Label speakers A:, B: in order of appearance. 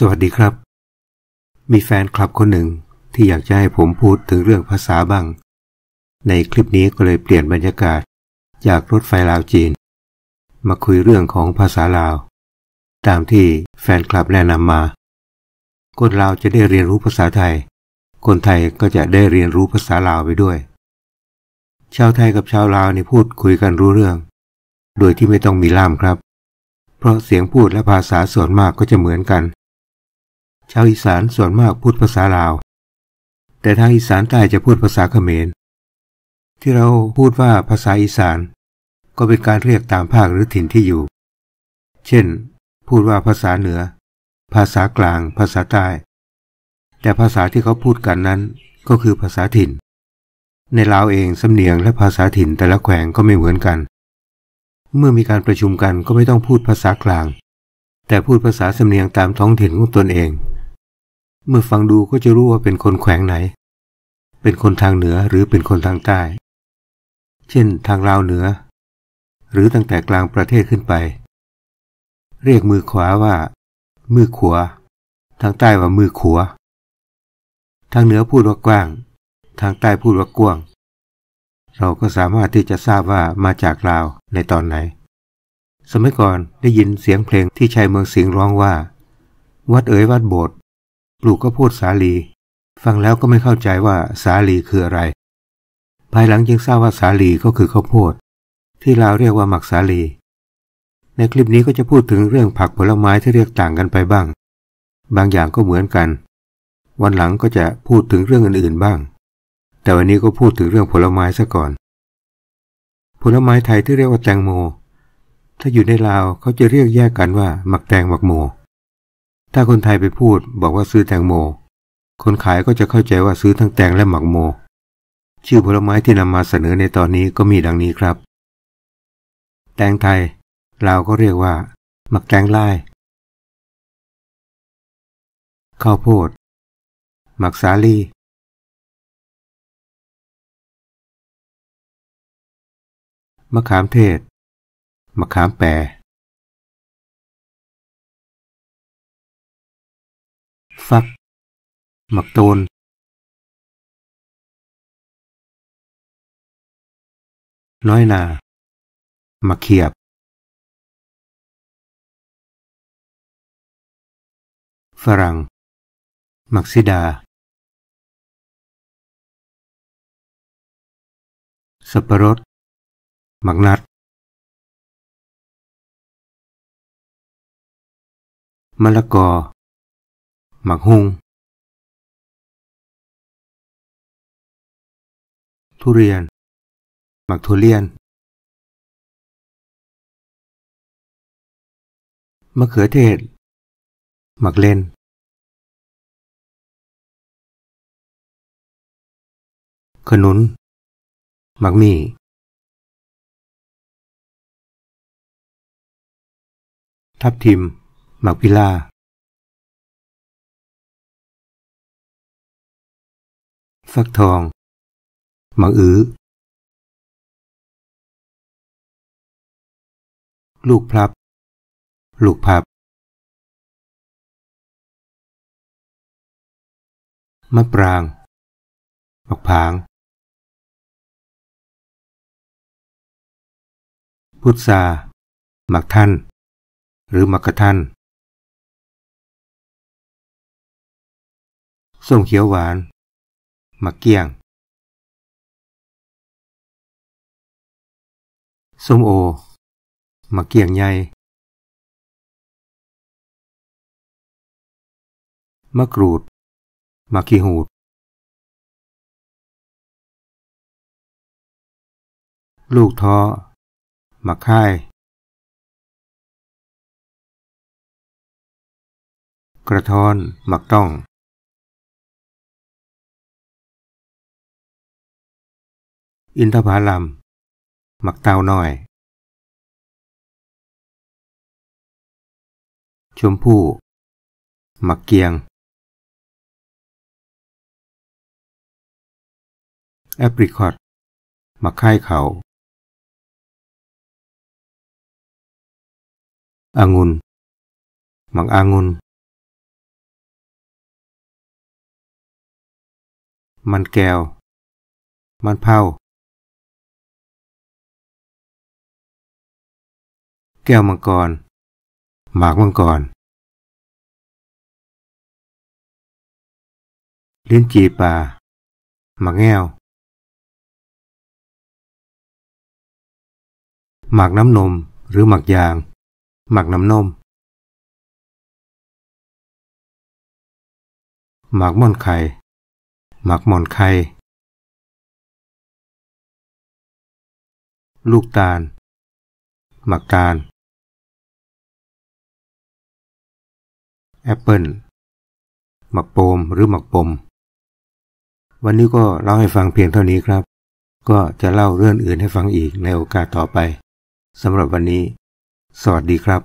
A: สวัสดีครับ มีแฟนคลับคนหนึ่งที่อยากจะให้ผมพูดถึงเรื่องภาษาบ้างในคลิปนี้ก็เลยเปลี่ยนบรรยากาศ จากรถไฟลาวจีน มาคุยเรื่องของภาษาลาวตามที่แฟนคลับแนะนำมา คนลาวจะได้เรียนรู้ภาษาไทย คนไทยก็จะได้เรียนรู้ภาษาลาวไปด้วยชาวไทยกับชาวลาวนี่พูดคุยกันรู้เรื่อง โดยที่ไม่ต้องมีล่ามครับ เพราะเสียงพูดและภาษาส่วนมากก็จะเหมือนกันชาวอีสานส่วนมากพูดภาษาลาว แต่ทางอีสานใต้จะพูดภาษาเขมร ที่เราพูดว่าภาษาอีสานก็เป็นการเรียกตามภาคหรือถิ่นที่อยู่ เช่น พูดว่าภาษาเหนือ ภาษากลาง ภาษาใต้ แต่ภาษาที่เขาพูดกันนั้นก็คือภาษาถิ่น ในลาวเองสำเนียงและภาษาถิ่นแต่ละแขวงก็ไม่เหมือนกัน เมื่อมีการประชุมกันก็ไม่ต้องพูดภาษากลาง แต่พูดภาษาสำเนียงตามท้องถิ่นของตนเองเมื่อฟังดูก็จะรู้ว่าเป็นคนแขวงไหน เป็นคนทางเหนือหรือเป็นคนทางใต้ เช่นทางลาวเหนือ หรือตั้งแต่กลางประเทศขึ้นไป เรียกมือขวาว่า มือขวาทางใต้ว่ามือขวา ทางเหนือพูดว่ากว้าง ทางใต้พูดว่ากว้างเราก็สามารถที่จะทราบว่ามาจากลาวในตอนไหน สมัยก่อนได้ยินเสียงเพลงที่ชายเมืองสิงร้องว่า วัดเอ๋ยวัดโบสถ์ปลูกก็พูดสาลี ฟังแล้วก็ไม่เข้าใจว่าสาลีคืออะไร ภายหลังจึงทราบว่าสาลีก็คือข้าวโพด ที่เราเรียกว่าหมักสาลี ในคลิปนี้ก็จะพูดถึงเรื่องผักผลไม้ที่เรียกต่างกันไปบ้าง บางอย่างก็เหมือนกัน วันหลังก็จะพูดถึงเรื่องอื่นๆบ้าง แต่วันนี้ก็พูดถึงเรื่องผลไม้ซะก่อน ผลไม้ไทยที่เรียกว่าแตงโม ถ้าอยู่ในลาวเขาจะเรียกแยกกันว่าหมักแตงหมักโมถ้าคนไทยไปพูดบอกว่าซื้อแตงโม คนขายก็จะเข้าใจว่าซื้อทั้งแตงและหมักโม ชื่อผลไม้ที่นำมาเสนอในตอนนี้ก็มีดัง
B: นี้ครับ แตงไทย เราก็เรียกว่าหมักแตงไล่ข้าวโพดหมักสาลีมะขามเทศ มะขามแปร phắc, mặc tôn. Nói là mặc hiệp. Phà rằng mặc xí đà. Sập rốt, mặc nát. มะละกอหมักฮุงทุเรียน หมักทุเรียนมะเขือเทศหมักเลน ขนุน หมักมี ทับทิม หมักพิลาฟักทองมังอือ ลูกพลับ ลูกพับ มะปรางมะพาง พุทธาหมักท่าน หรือมักกะท่านส้มเขียวหวานมาเกี่ยงส้มโอมาเกี่ยงใหญ่มะกรูดมะกีหูด ลูกท้อมะค่าย กระท้อนมักต้องอินทผลัมหมักเตาน้อย ชมพู่หมักเกียง แอปริคอตมักไข่เขาอางุนมักอางุนมันแก้วมันเผาแก้วมังกรหมากมังกรลิ้นจีป่า หมากแง้วหมากน้ำนม หรือหมากยาง หมากน้ำนม หมากม่อนไข่ หมากม่อนไข่ลูกตาล หมากตาลแอปเปิลหมักโปมหรือหมักปม
A: วันนี้ก็เล่าให้ฟังเพียงเท่านี้ครับ ก็จะเล่าเรื่องอื่นให้ฟังอีก
B: ในโอกาสต่อไปสำหรับวันนี้ สวัสดีครับ